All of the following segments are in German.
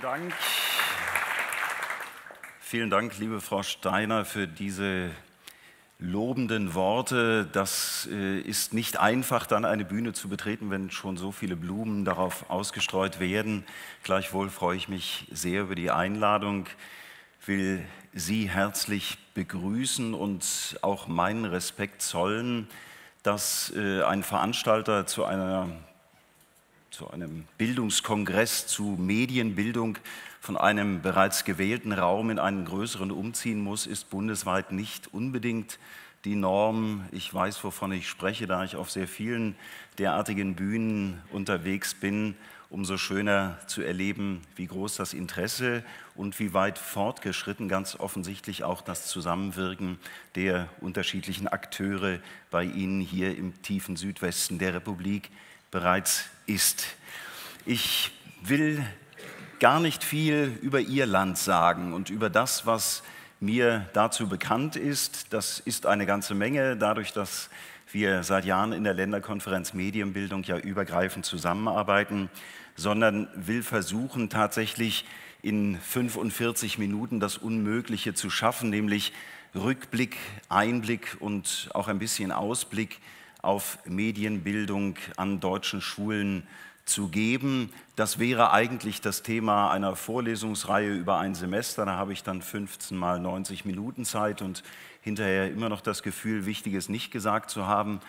Vielen Dank. Vielen Dank, liebe Frau Steiner, für diese lobenden Worte. Das äh, ist nicht einfach, dann eine Bühne zu betreten, wenn schon so viele Blumen darauf ausgestreut werden. Gleichwohl freue ich mich sehr über die Einladung, will Sie herzlich begrüßen und auch meinen Respekt zollen, dass äh, ein Veranstalter zu einer zu einem Bildungskongress zu Medienbildung von einem bereits gewählten Raum in einen größeren umziehen muss, ist bundesweit nicht unbedingt die Norm. Ich weiß, wovon ich spreche, da ich auf sehr vielen derartigen Bühnen unterwegs bin. Umso schöner zu erleben, wie groß das Interesse und wie weit fortgeschritten ganz offensichtlich auch das Zusammenwirken der unterschiedlichen Akteure bei Ihnen hier im tiefen Südwesten der Republik bereits ist. Ich will gar nicht viel über ihr Land sagen und über das, was mir dazu bekannt ist. Das ist eine ganze Menge, dadurch, dass wir seit Jahren in der Länderkonferenz Medienbildung ja übergreifend zusammenarbeiten, sondern will versuchen, tatsächlich in 45 Minuten das Unmögliche zu schaffen, nämlich Rückblick, Einblick und auch ein bisschen Ausblick auf Medienbildung an deutschen Schulen zu geben. Das wäre eigentlich das Thema einer Vorlesungsreihe über ein Semester. Da habe ich dann 15 mal 90 Minuten Zeit und hinterher immer noch das Gefühl, Wichtiges nicht gesagt zu haben.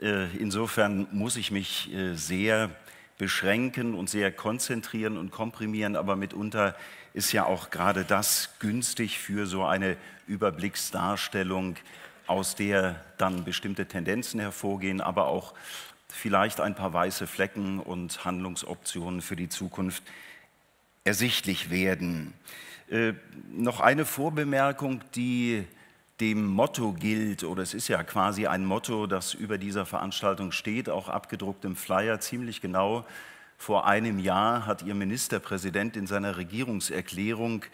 Äh, insofern muss ich mich äh, sehr beschränken und sehr konzentrieren und komprimieren, aber mitunter ist ja auch gerade das günstig für so eine Überblicksdarstellung aus der dann bestimmte Tendenzen hervorgehen, aber auch vielleicht ein paar weiße Flecken und Handlungsoptionen für die Zukunft ersichtlich werden. Äh, noch eine Vorbemerkung, die dem Motto gilt, oder es ist ja quasi ein Motto, das über dieser Veranstaltung steht, auch abgedruckt im Flyer, ziemlich genau. Vor einem Jahr hat Ihr Ministerpräsident in seiner Regierungserklärung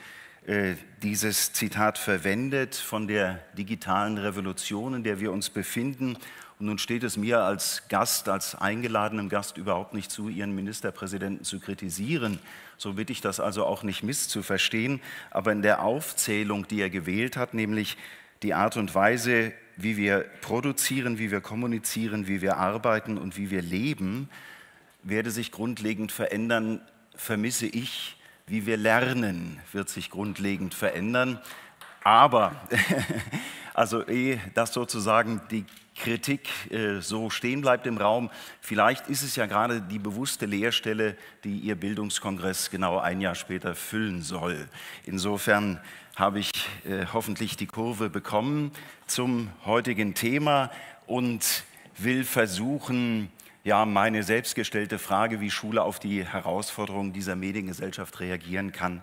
äh, dieses Zitat verwendet von der digitalen Revolution, in der wir uns befinden. Und nun steht es mir als Gast, als eingeladenem Gast überhaupt nicht zu, Ihren Ministerpräsidenten zu kritisieren. So bitte ich das also auch nicht misszuverstehen. Aber in der Aufzählung, die er gewählt hat, nämlich die Art und Weise, wie wir produzieren, wie wir kommunizieren, wie wir arbeiten und wie wir leben, werde sich grundlegend verändern, vermisse ich wie wir lernen, wird sich grundlegend verändern. Aber, also eh, dass sozusagen die Kritik äh, so stehen bleibt im Raum, vielleicht ist es ja gerade die bewusste Leerstelle, die Ihr Bildungskongress genau ein Jahr später füllen soll. Insofern habe ich äh, hoffentlich die Kurve bekommen zum heutigen Thema und will versuchen, ja, meine selbstgestellte Frage, wie Schule auf die Herausforderungen dieser Mediengesellschaft reagieren kann,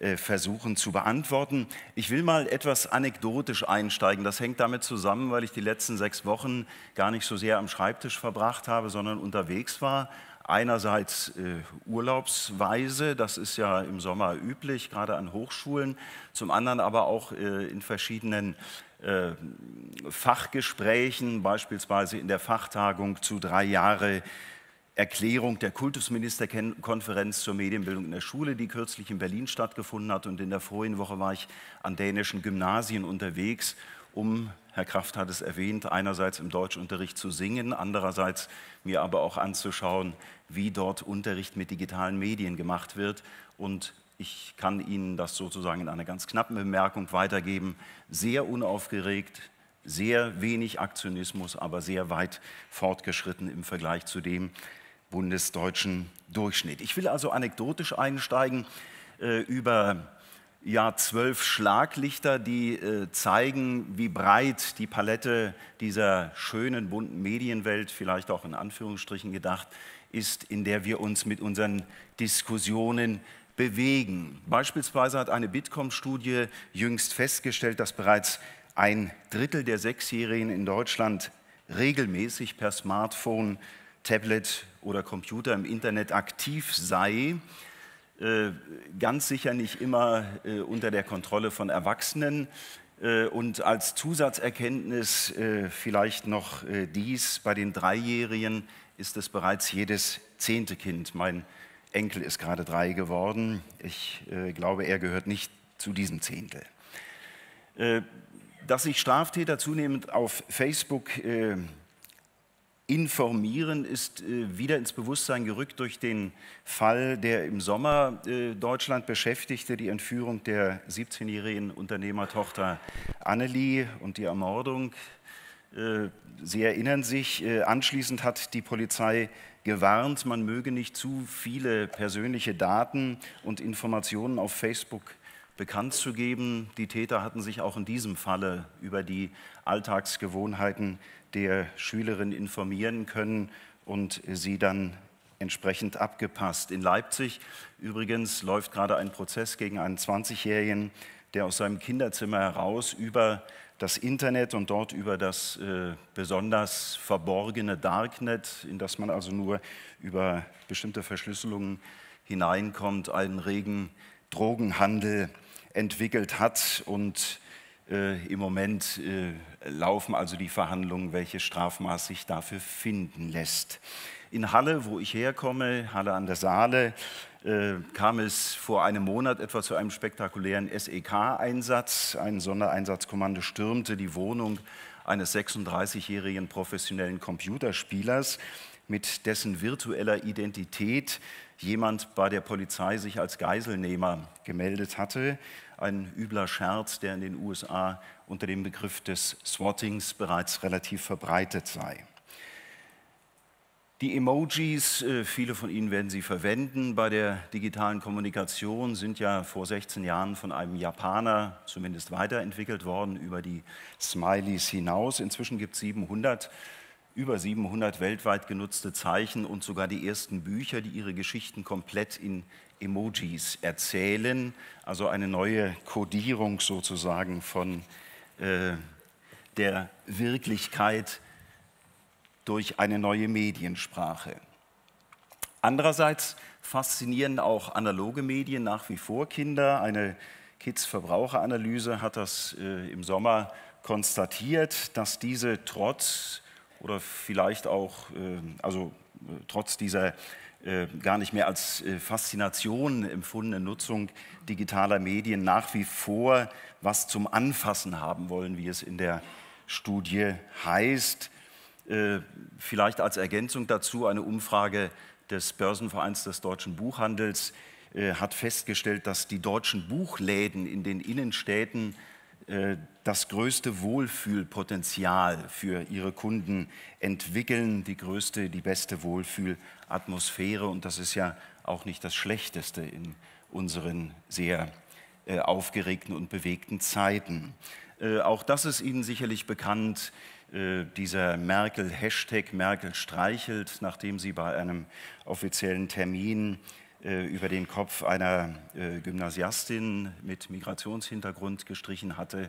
äh, versuchen zu beantworten. Ich will mal etwas anekdotisch einsteigen. Das hängt damit zusammen, weil ich die letzten sechs Wochen gar nicht so sehr am Schreibtisch verbracht habe, sondern unterwegs war Einerseits äh, urlaubsweise, das ist ja im Sommer üblich, gerade an Hochschulen, zum anderen aber auch äh, in verschiedenen äh, Fachgesprächen, beispielsweise in der Fachtagung zu drei Jahre Erklärung der Kultusministerkonferenz zur Medienbildung in der Schule, die kürzlich in Berlin stattgefunden hat. Und in der vorigen Woche war ich an dänischen Gymnasien unterwegs um, Herr Kraft hat es erwähnt, einerseits im Deutschunterricht zu singen, andererseits mir aber auch anzuschauen, wie dort Unterricht mit digitalen Medien gemacht wird. Und ich kann Ihnen das sozusagen in einer ganz knappen Bemerkung weitergeben. Sehr unaufgeregt, sehr wenig Aktionismus, aber sehr weit fortgeschritten im Vergleich zu dem bundesdeutschen Durchschnitt. Ich will also anekdotisch einsteigen äh, über ja zwölf Schlaglichter, die äh, zeigen, wie breit die Palette dieser schönen, bunten Medienwelt, vielleicht auch in Anführungsstrichen gedacht, ist, in der wir uns mit unseren Diskussionen bewegen. Beispielsweise hat eine Bitkom-Studie jüngst festgestellt, dass bereits ein Drittel der Sechsjährigen in Deutschland regelmäßig per Smartphone, Tablet oder Computer im Internet aktiv sei. Äh, ganz sicher nicht immer äh, unter der Kontrolle von Erwachsenen. Äh, und als Zusatzerkenntnis vielleicht noch dies, bei den Dreijährigen ist es bereits jedes zehnte Kind. Mein Enkel ist gerade drei geworden. Ich glaube, er gehört nicht zu diesem Zehntel. Dass sich Straftäter zunehmend auf Facebook Informieren ist äh, wieder ins Bewusstsein gerückt durch den Fall, der im Sommer äh, Deutschland beschäftigte, die Entführung der 17-jährigen Unternehmertochter Annelie und die Ermordung. Äh, Sie erinnern sich, äh, anschließend hat die Polizei gewarnt, man möge nicht zu viele persönliche Daten und Informationen auf Facebook bekannt zu geben. Die Täter hatten sich auch in diesem Falle über die Alltagsgewohnheiten der Schülerin informieren können und sie dann entsprechend abgepasst. In Leipzig übrigens läuft gerade ein Prozess gegen einen 20-Jährigen, der aus seinem Kinderzimmer heraus über das Internet und dort über das äh, besonders verborgene Darknet, in das man also nur über bestimmte Verschlüsselungen hineinkommt, einen regen Drogenhandel entwickelt hat. Und äh, im Moment äh, laufen also die Verhandlungen, welche Strafmaß sich dafür finden lässt. In Halle, wo ich herkomme, Halle an der Saale, äh, kam es vor einem Monat etwa zu einem spektakulären SEK-Einsatz. Ein Sondereinsatzkommando stürmte die Wohnung eines 36-jährigen professionellen Computerspielers, mit dessen virtueller Identität jemand bei der Polizei sich als Geiselnehmer gemeldet hatte ein übler Scherz, der in den USA unter dem Begriff des Swattings bereits relativ verbreitet sei. Die Emojis, äh, viele von Ihnen werden sie verwenden bei der digitalen Kommunikation, sind ja vor 16 Jahren von einem Japaner zumindest weiterentwickelt worden über die Smileys hinaus. Inzwischen gibt es 700, über 700 weltweit genutzte Zeichen und sogar die ersten Bücher, die ihre Geschichten komplett in Emojis erzählen, also eine neue Kodierung sozusagen von äh, der Wirklichkeit durch eine neue Mediensprache. Andererseits faszinieren auch analoge Medien nach wie vor Kinder. Eine Kids-Verbraucheranalyse hat das äh, im Sommer konstatiert, dass diese trotz oder vielleicht auch, äh, also äh, trotz dieser äh, gar nicht mehr als äh, Faszination empfundene Nutzung digitaler Medien nach wie vor was zum Anfassen haben wollen, wie es in der Studie heißt. Äh, vielleicht als Ergänzung dazu eine Umfrage des Börsenvereins des deutschen Buchhandels hat festgestellt, dass die deutschen Buchläden in den Innenstädten äh, das größte Wohlfühlpotenzial für ihre Kunden entwickeln, die größte, die beste Wohlfühlatmosphäre. Und das ist ja auch nicht das Schlechteste in unseren sehr äh, aufgeregten und bewegten Zeiten. Äh, auch das ist Ihnen sicherlich bekannt, dieser Merkel-Hashtag Merkel streichelt, nachdem sie bei einem offiziellen Termin äh, über den Kopf einer äh, Gymnasiastin mit Migrationshintergrund gestrichen hatte,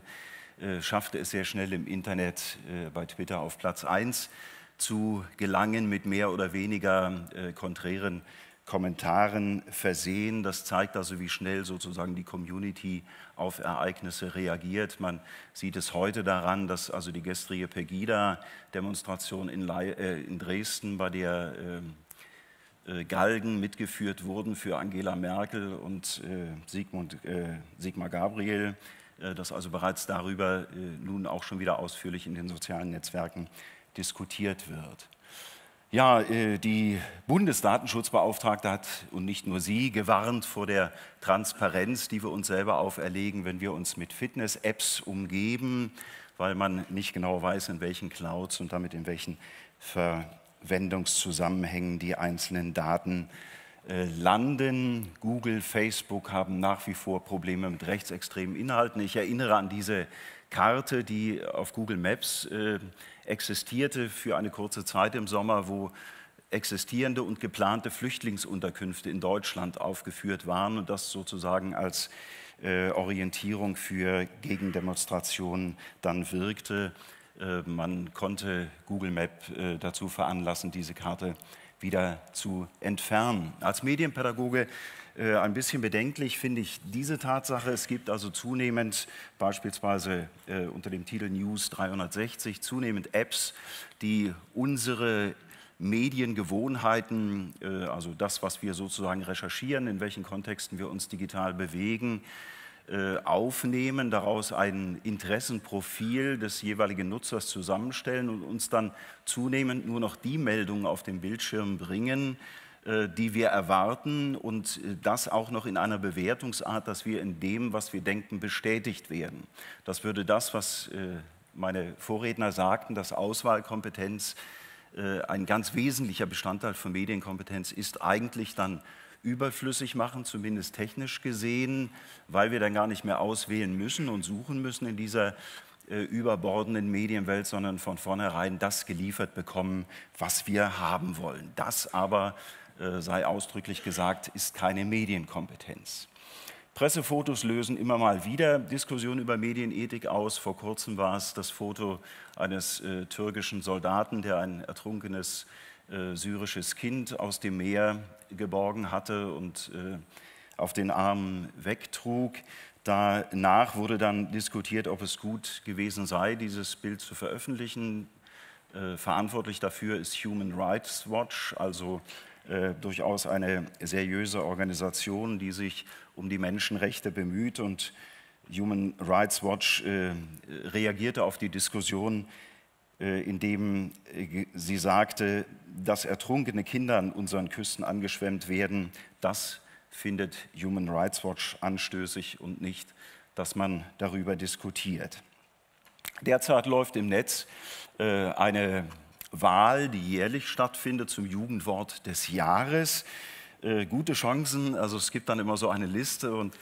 äh, schaffte es sehr schnell im Internet bei Twitter auf Platz 1 zu gelangen mit mehr oder weniger konträren Kommentaren versehen. Das zeigt also, wie schnell sozusagen die Community auf Ereignisse reagiert. Man sieht es heute daran, dass also die gestrige Pegida-Demonstration in, Dresden, bei der ähm, äh, Galgen mitgeführt wurden für Angela Merkel und äh, Sigmund, äh, Sigmar Gabriel, dass also bereits darüber nun auch schon wieder ausführlich in den sozialen Netzwerken diskutiert wird. Ja, die Bundesdatenschutzbeauftragte hat, und nicht nur sie, gewarnt vor der Transparenz, die wir uns selber auferlegen, wenn wir uns mit Fitness-Apps umgeben, weil man nicht genau weiß, in welchen Clouds und damit in welchen Ver Wendungszusammenhängen die einzelnen Daten äh, landen. Google, Facebook haben nach wie vor Probleme mit rechtsextremen Inhalten. Ich erinnere an diese Karte, die auf Google Maps äh, existierte für eine kurze Zeit im Sommer, wo existierende und geplante Flüchtlingsunterkünfte in Deutschland aufgeführt waren und das sozusagen als äh, Orientierung für Gegendemonstrationen dann wirkte. Äh, man konnte Google Map äh, dazu veranlassen, diese Karte wieder zu entfernen. Als Medienpädagoge äh, ein bisschen bedenklich finde ich diese Tatsache. Es gibt also zunehmend beispielsweise äh, unter dem Titel News 360 zunehmend Apps, die unsere Mediengewohnheiten, also das, was wir sozusagen recherchieren, in welchen Kontexten wir uns digital bewegen, äh, aufnehmen, daraus ein Interessenprofil des jeweiligen Nutzers zusammenstellen und uns dann zunehmend nur noch die Meldungen auf dem Bildschirm bringen, äh, die wir erwarten und äh, das auch noch in einer Bewertungsart, dass wir in dem, was wir denken, bestätigt werden. Das würde das, was meine Vorredner sagten, dass Auswahlkompetenz ein ganz wesentlicher Bestandteil von Medienkompetenz ist, eigentlich dann überflüssig machen, zumindest technisch gesehen, weil wir dann gar nicht mehr auswählen müssen und suchen müssen in dieser äh, überbordenden Medienwelt, sondern von vornherein das geliefert bekommen, was wir haben wollen. Das aber, äh, sei ausdrücklich gesagt, ist keine Medienkompetenz. Pressefotos lösen immer mal wieder Diskussionen über Medienethik aus. Vor kurzem war es das Foto eines äh, türkischen Soldaten, der ein ertrunkenes äh, syrisches Kind aus dem Meer geborgen hatte und äh, auf den Armen wegtrug. Danach wurde dann diskutiert, ob es gut gewesen sei, dieses Bild zu veröffentlichen. Äh, verantwortlich dafür ist Human Rights Watch, also durchaus eine seriöse Organisation, die sich um die Menschenrechte bemüht. Und Human Rights Watch reagierte auf die Diskussion, äh, in dem äh, sie sagte, dass ertrunkene Kinder an unseren Küsten angeschwemmt werden, das findet Human Rights Watch anstößig und nicht, dass man darüber diskutiert. Derzeit läuft im Netz äh, eine Wahl, die jährlich stattfindet zum Jugendwort des Jahres. Gute Chancen, also es gibt dann immer so eine Liste und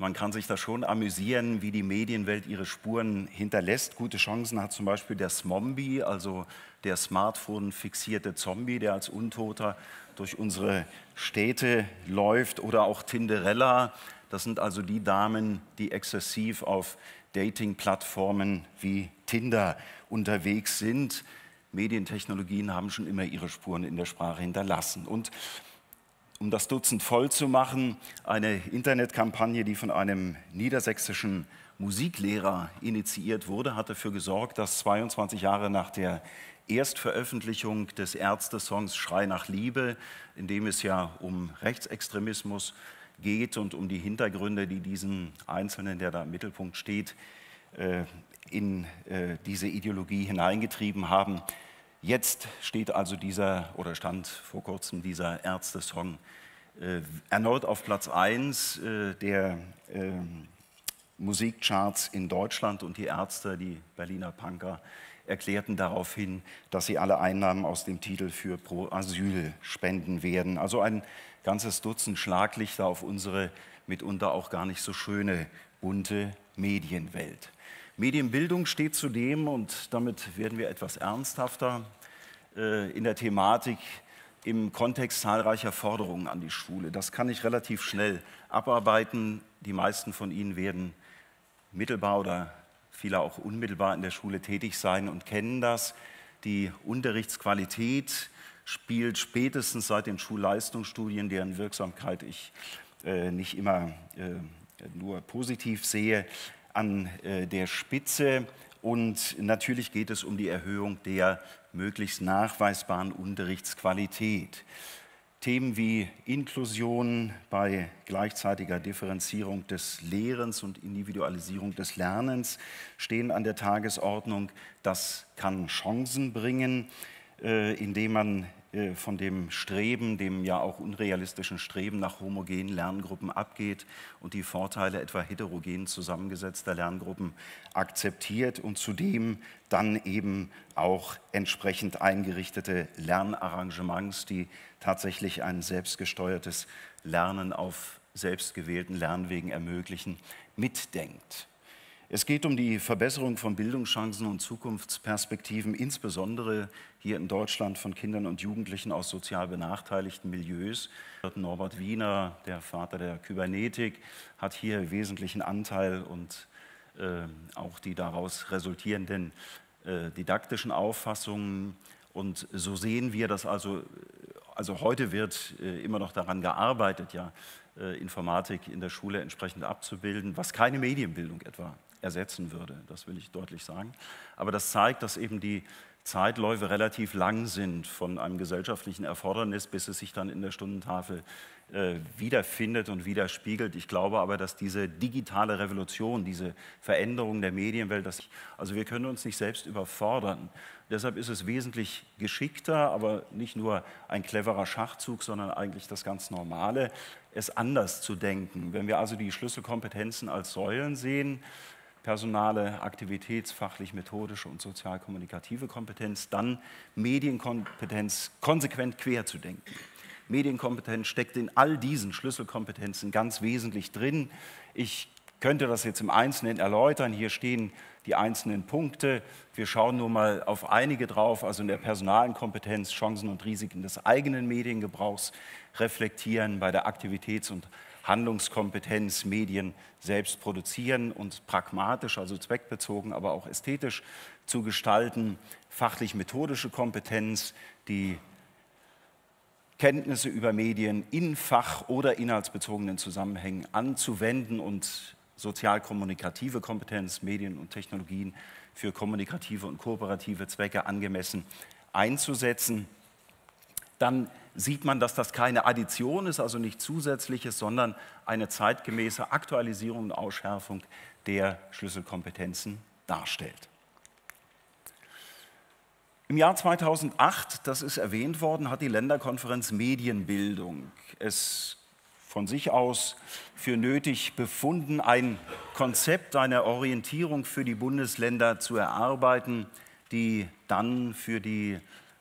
man kann sich da schon amüsieren, wie die Medienwelt ihre Spuren hinterlässt. Gute Chancen hat zum Beispiel der Smombi, also der Smartphone-fixierte Zombie, der als Untoter durch unsere Städte läuft. Oder auch Tinderella. Das sind also die Damen, die exzessiv auf Dating-Plattformen wie Tinder unterwegs sind. Medientechnologien haben schon immer ihre Spuren in der Sprache hinterlassen. Und um das Dutzend voll zu machen, eine Internetkampagne, die von einem niedersächsischen Musiklehrer initiiert wurde, hat dafür gesorgt, dass 22 Jahre nach der Erstveröffentlichung des Ärzte-Songs Schrei nach Liebe, in dem es ja um Rechtsextremismus geht und um die Hintergründe, die diesen Einzelnen, der da im Mittelpunkt steht, äh, in äh, diese Ideologie hineingetrieben haben, Jetzt steht also dieser, oder stand vor kurzem dieser Ärzte-Song äh, erneut auf Platz 1 äh, der äh, Musikcharts in Deutschland und die Ärzte, die Berliner Punker, erklärten daraufhin, dass sie alle Einnahmen aus dem Titel für Pro Asyl spenden werden. Also ein ganzes Dutzend Schlaglichter auf unsere mitunter auch gar nicht so schöne bunte Medienwelt. Medienbildung steht zudem, und damit werden wir etwas ernsthafter, äh, in der Thematik im Kontext zahlreicher Forderungen an die Schule. Das kann ich relativ schnell abarbeiten. Die meisten von Ihnen werden mittelbar oder viele auch unmittelbar in der Schule tätig sein und kennen das. Die Unterrichtsqualität spielt spätestens seit den Schulleistungsstudien, deren Wirksamkeit ich äh, nicht immer äh, nur positiv sehe, an äh, der Spitze. Und natürlich geht es um die Erhöhung der möglichst nachweisbaren Unterrichtsqualität. Themen wie Inklusion bei gleichzeitiger Differenzierung des Lehrens und Individualisierung des Lernens stehen an der Tagesordnung. Das kann Chancen bringen, äh, indem man äh, von dem Streben, dem ja auch unrealistischen Streben nach homogenen Lerngruppen abgeht und die Vorteile etwa heterogen zusammengesetzter Lerngruppen akzeptiert und zudem dann eben auch entsprechend eingerichtete Lernarrangements, die tatsächlich ein selbstgesteuertes Lernen auf selbstgewählten Lernwegen ermöglichen, mitdenkt. Es geht um die Verbesserung von Bildungschancen und Zukunftsperspektiven, insbesondere hier in Deutschland von Kindern und Jugendlichen aus sozial benachteiligten Milieus. Norbert Wiener, der Vater der Kybernetik, hat hier wesentlichen Anteil und äh, auch die daraus resultierenden äh, didaktischen Auffassungen. Und so sehen wir das also, also heute wird äh, immer noch daran gearbeitet, ja, äh, Informatik in der Schule entsprechend abzubilden, was keine Medienbildung etwa ersetzen würde. Das will ich deutlich sagen. Aber das zeigt, dass eben die Zeitläufe relativ lang sind von einem gesellschaftlichen Erfordernis, bis es sich dann in der Stundentafel äh, wiederfindet und widerspiegelt. Ich glaube aber, dass diese digitale Revolution, diese Veränderung der Medienwelt, dass, also wir können uns nicht selbst überfordern. Deshalb ist es wesentlich geschickter, aber nicht nur ein cleverer Schachzug, sondern eigentlich das ganz Normale, es anders zu denken. Wenn wir also die Schlüsselkompetenzen als Säulen sehen, personale, aktivitätsfachlich, methodische und sozial-kommunikative Kompetenz, dann Medienkompetenz konsequent quer zu denken. Medienkompetenz steckt in all diesen Schlüsselkompetenzen ganz wesentlich drin. Ich könnte das jetzt im Einzelnen erläutern. Hier stehen die einzelnen Punkte. Wir schauen nur mal auf einige drauf, also in der personalen Kompetenz Chancen und Risiken des eigenen Mediengebrauchs reflektieren, bei der Aktivitäts- und Handlungskompetenz, Medien selbst produzieren und pragmatisch, also zweckbezogen, aber auch ästhetisch zu gestalten, fachlich-methodische Kompetenz, die Kenntnisse über Medien in fach- oder inhaltsbezogenen Zusammenhängen anzuwenden und sozialkommunikative Kompetenz, Medien und Technologien für kommunikative und kooperative Zwecke angemessen einzusetzen. Dann sieht man, dass das keine Addition ist, also nicht zusätzliches, sondern eine zeitgemäße Aktualisierung und Ausschärfung der Schlüsselkompetenzen darstellt. Im Jahr 2008, das ist erwähnt worden, hat die Länderkonferenz Medienbildung es von sich aus für nötig befunden, ein Konzept, eine Orientierung für die Bundesländer zu erarbeiten, die dann für die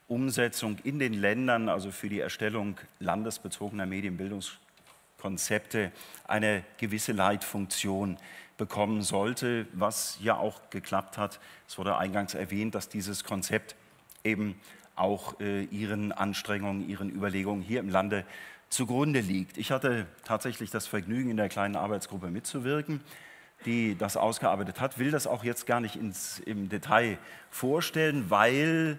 Umsetzung in den Ländern, also für die Erstellung landesbezogener Medienbildungskonzepte, eine gewisse Leitfunktion bekommen sollte, was ja auch geklappt hat. Es wurde eingangs erwähnt, dass dieses Konzept eben auch äh, ihren Anstrengungen, ihren Überlegungen hier im Lande zugrunde liegt. Ich hatte tatsächlich das Vergnügen, in der kleinen Arbeitsgruppe mitzuwirken, die das ausgearbeitet hat, will das auch jetzt gar nicht ins, im Detail vorstellen, weil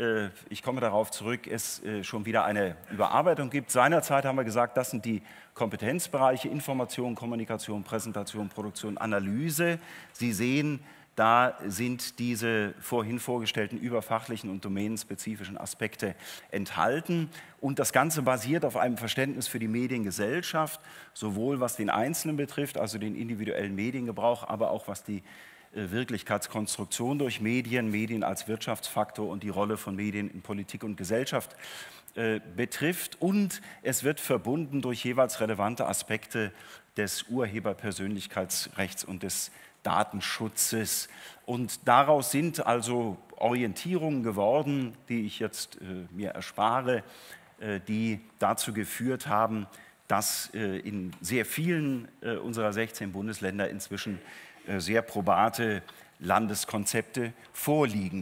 äh, ich komme darauf zurück, es äh, schon wieder eine Überarbeitung gibt. Seinerzeit haben wir gesagt, das sind die Kompetenzbereiche Information, Kommunikation, Präsentation, Produktion, Analyse. Sie sehen, da sind diese vorhin vorgestellten überfachlichen und domänenspezifischen Aspekte enthalten. Und das Ganze basiert auf einem Verständnis für die Mediengesellschaft, sowohl was den Einzelnen betrifft, also den individuellen Mediengebrauch, aber auch was die äh, Wirklichkeitskonstruktion durch Medien, Medien als Wirtschaftsfaktor und die Rolle von Medien in Politik und Gesellschaft äh, betrifft. Und es wird verbunden durch jeweils relevante Aspekte des Urheberpersönlichkeitsrechts und des Datenschutzes. Und daraus sind also Orientierungen geworden, die ich jetzt äh, mir erspare, äh, die dazu geführt haben, dass äh, in sehr vielen äh, unserer 16 Bundesländer inzwischen äh, sehr probate Landeskonzepte vorliegen.